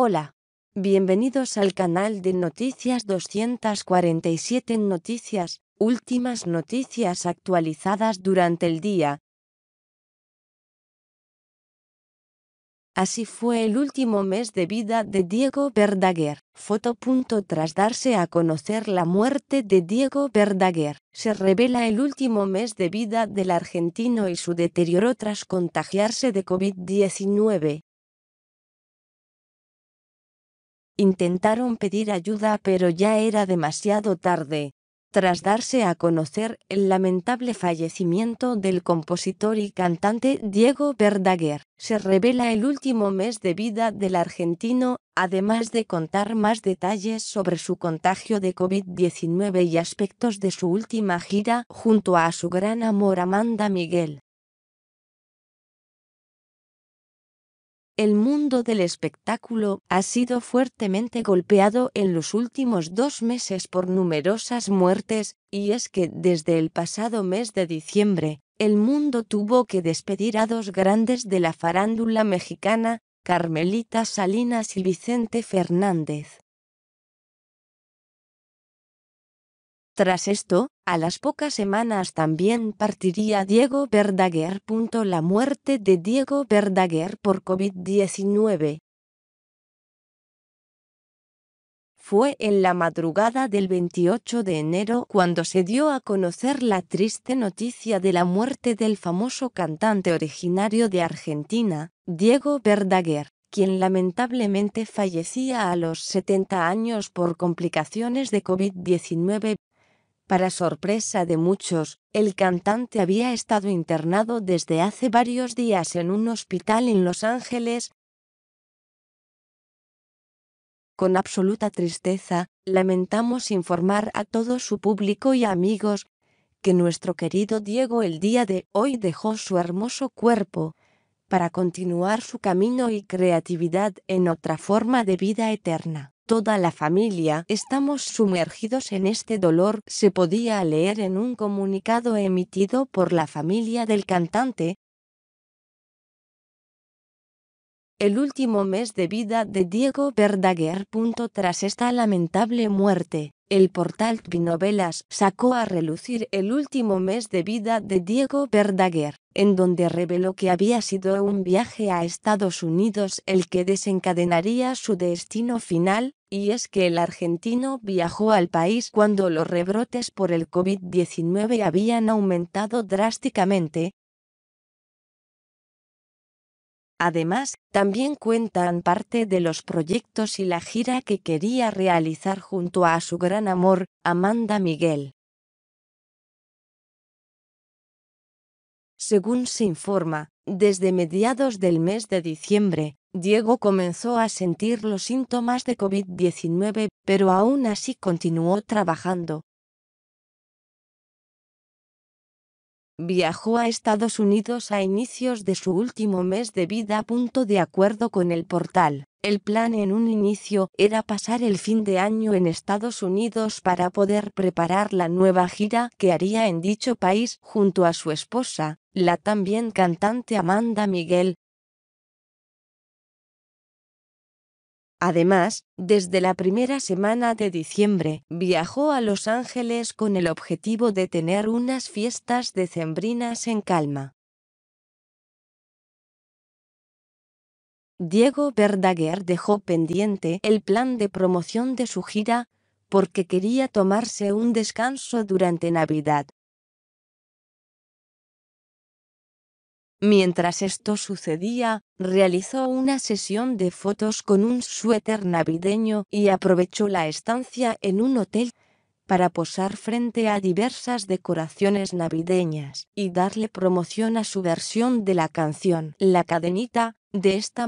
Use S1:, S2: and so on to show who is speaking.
S1: Hola. Bienvenidos al canal de Noticias 247 Noticias, últimas noticias actualizadas durante el día. Así fue el último mes de vida de Diego Verdaguer. Foto. Tras darse a conocer la muerte de Diego Verdaguer, se revela el último mes de vida del argentino y su deterioro tras contagiarse de COVID-19. Intentaron pedir ayuda pero ya era demasiado tarde. Tras darse a conocer el lamentable fallecimiento del compositor y cantante Diego Verdaguer, se revela el último mes de vida del argentino, además de contar más detalles sobre su contagio de COVID-19 y aspectos de su última gira junto a su gran amor Amanda Miguel. el mundo del espectáculo ha sido fuertemente golpeado en los últimos dos meses por numerosas muertes, y es que desde el pasado mes de diciembre, el mundo tuvo que despedir a dos grandes de la farándula mexicana, Carmelita Salinas y Vicente Fernández. Tras esto, a las pocas semanas también partiría Diego Verdaguer. La muerte de Diego Verdaguer por COVID-19 fue en la madrugada del 28 de enero cuando se dio a conocer la triste noticia de la muerte del famoso cantante originario de Argentina, Diego Verdaguer, quien lamentablemente fallecía a los 70 años por complicaciones de COVID-19. Para sorpresa de muchos, el cantante había estado internado desde hace varios días en un hospital en Los Ángeles. Con absoluta tristeza, lamentamos informar a todo su público y amigos que nuestro querido Diego el día de hoy dejó su hermoso cuerpo para continuar su camino y creatividad en otra forma de vida eterna. Toda la familia estamos sumergidos en este dolor, se podía leer en un comunicado emitido por la familia del cantante, el último mes de vida de Diego Verdaguer. Tras esta lamentable muerte, el portal Tvinovelas sacó a relucir el último mes de vida de Diego Verdaguer en donde reveló que había sido un viaje a Estados Unidos el que desencadenaría su destino final, y es que el argentino viajó al país cuando los rebrotes por el COVID-19 habían aumentado drásticamente, Además, también cuentan parte de los proyectos y la gira que quería realizar junto a su gran amor, Amanda Miguel. Según se informa, desde mediados del mes de diciembre, Diego comenzó a sentir los síntomas de COVID-19, pero aún así continuó trabajando. Viajó a Estados Unidos a inicios de su último mes de vida. punto De acuerdo con el portal, el plan en un inicio era pasar el fin de año en Estados Unidos para poder preparar la nueva gira que haría en dicho país junto a su esposa, la también cantante Amanda Miguel. Además, desde la primera semana de diciembre, viajó a Los Ángeles con el objetivo de tener unas fiestas decembrinas en calma. Diego Verdaguer dejó pendiente el plan de promoción de su gira, porque quería tomarse un descanso durante Navidad. Mientras esto sucedía, realizó una sesión de fotos con un suéter navideño y aprovechó la estancia en un hotel para posar frente a diversas decoraciones navideñas y darle promoción a su versión de la canción La cadenita, de esta